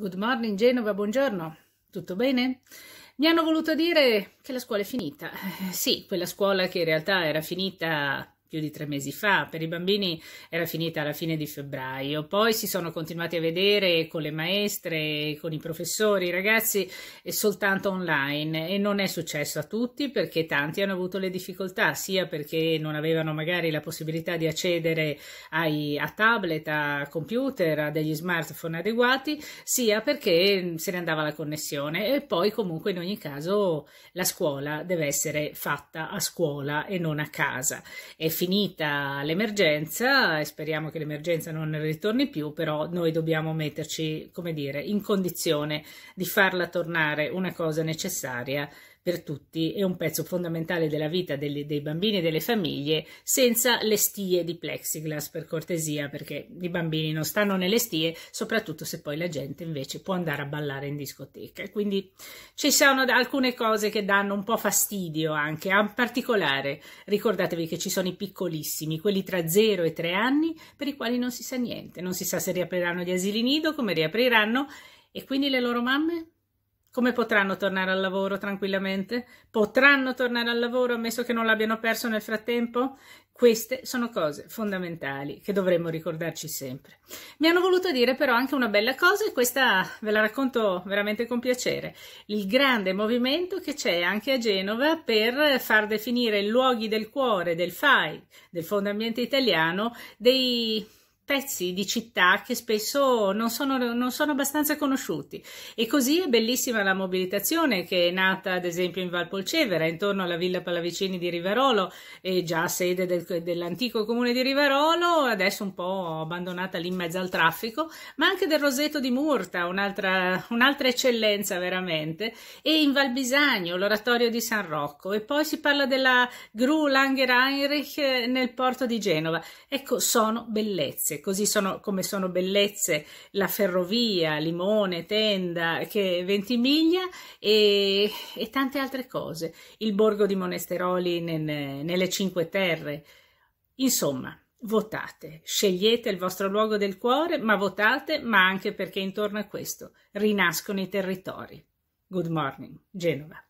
Good morning Genova, buongiorno. Tutto bene? Mi hanno voluto dire che la scuola è finita. Eh, sì, quella scuola che in realtà era finita più di tre mesi fa. Per i bambini era finita alla fine di febbraio, poi si sono continuati a vedere con le maestre, con i professori, i ragazzi eh, soltanto online e non è successo a tutti perché tanti hanno avuto le difficoltà, sia perché non avevano magari la possibilità di accedere ai, a tablet, a computer, a degli smartphone adeguati, sia perché mm, se ne andava la connessione e poi comunque in ogni caso la scuola deve essere fatta a scuola e non a casa. E finita l'emergenza e speriamo che l'emergenza non ritorni più, però noi dobbiamo metterci, come dire, in condizione di farla tornare una cosa necessaria per tutti e un pezzo fondamentale della vita delle, dei bambini e delle famiglie senza le stie di plexiglass per cortesia perché i bambini non stanno nelle stie soprattutto se poi la gente invece può andare a ballare in discoteca e quindi ci sono alcune cose che danno un po' fastidio anche in particolare ricordatevi che ci sono i piccolissimi quelli tra 0 e 3 anni per i quali non si sa niente non si sa se riapriranno gli asili nido come riapriranno e quindi le loro mamme come potranno tornare al lavoro tranquillamente? Potranno tornare al lavoro ammesso che non l'abbiano perso nel frattempo? Queste sono cose fondamentali che dovremmo ricordarci sempre. Mi hanno voluto dire però anche una bella cosa e questa ve la racconto veramente con piacere. Il grande movimento che c'è anche a Genova per far definire luoghi del cuore, del FAI, del Fondo Ambiente Italiano, dei pezzi di città che spesso non sono, non sono abbastanza conosciuti. E così è bellissima la mobilitazione che è nata ad esempio in Val Polcevera, intorno alla Villa Pallavicini di Rivarolo, già sede del, dell'antico comune di Rivarolo, adesso un po' abbandonata lì in mezzo al traffico, ma anche del Roseto di Murta, un'altra, un'altra eccellenza veramente, e in Val Bisagno, l'oratorio di San Rocco, e poi si parla della Gru Langer Heinrich eh, nel porto di Genova. Ecco, sono bellezze così sono, come sono bellezze la ferrovia, Limone, Tenda, che Ventimiglia e, e tante altre cose, il borgo di Monesteroli nel, nelle Cinque Terre. Insomma, votate, scegliete il vostro luogo del cuore, ma votate, ma anche perché intorno a questo rinascono i territori. Good morning, Genova.